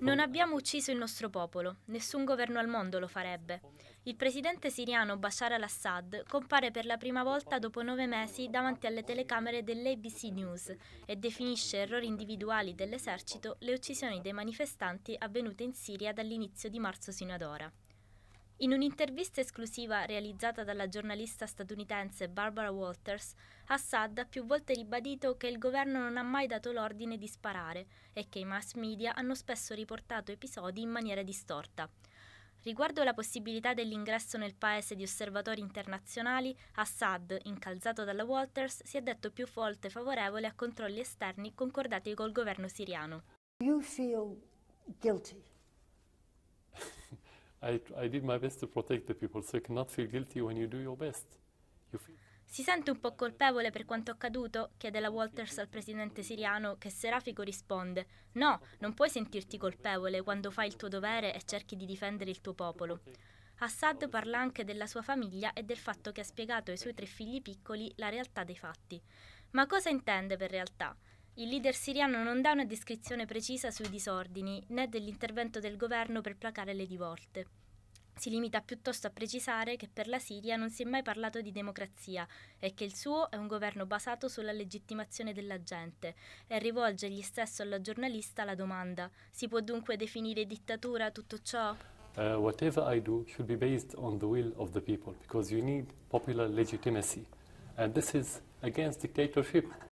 non abbiamo ucciso il nostro popolo, nessun governo al mondo lo farebbe. Il presidente siriano Bashar al-Assad compare per la prima volta dopo nove mesi davanti alle telecamere dell'ABC News e definisce errori individuali dell'esercito le uccisioni dei manifestanti avvenute in Siria dall'inizio di marzo sino ad ora. In un'intervista esclusiva realizzata dalla giornalista statunitense Barbara Walters, Assad ha più volte ribadito che il governo non ha mai dato l'ordine di sparare e che i mass media hanno spesso riportato episodi in maniera distorta. Riguardo la possibilità dell'ingresso nel paese di osservatori internazionali, Assad, incalzato dalla Walters, si è detto più volte favorevole a controlli esterni concordati col governo siriano. You feel guilty. I, I did my best to protect the people, so you cannot feel guilty when you do your best. You feel... Si sente un po' colpevole per quanto accaduto? chiede la Walters al presidente siriano che Serafico risponde No, non puoi sentirti colpevole quando fai il tuo dovere e cerchi di difendere il tuo popolo. Assad parla anche della sua famiglia e del fatto che ha spiegato ai suoi tre figli piccoli la realtà dei fatti. Ma cosa intende per realtà? Il leader siriano non dà una descrizione precisa sui disordini né dell'intervento del governo per placare le rivolte. Si limita piuttosto a precisare che per la Siria non si è mai parlato di democrazia e che il suo è un governo basato sulla legittimazione della gente e rivolge egli stesso alla giornalista la domanda si può dunque definire dittatura tutto ciò? Uh, whatever I do should be based on the will of the people because you need popular legitimacy and this is against dictatorship